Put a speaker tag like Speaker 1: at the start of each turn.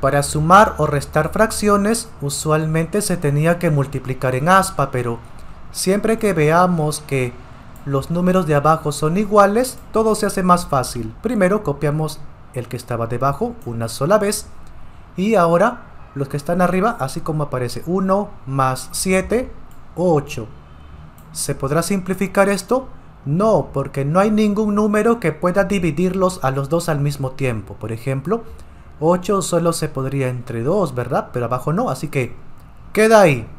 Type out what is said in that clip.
Speaker 1: Para sumar o restar fracciones, usualmente se tenía que multiplicar en aspa, pero siempre que veamos que los números de abajo son iguales, todo se hace más fácil. Primero copiamos el que estaba debajo una sola vez y ahora los que están arriba, así como aparece 1 más 7, 8. ¿Se podrá simplificar esto? No, porque no hay ningún número que pueda dividirlos a los dos al mismo tiempo. Por ejemplo, 8 solo se podría entre 2, ¿verdad? Pero abajo no, así que queda ahí.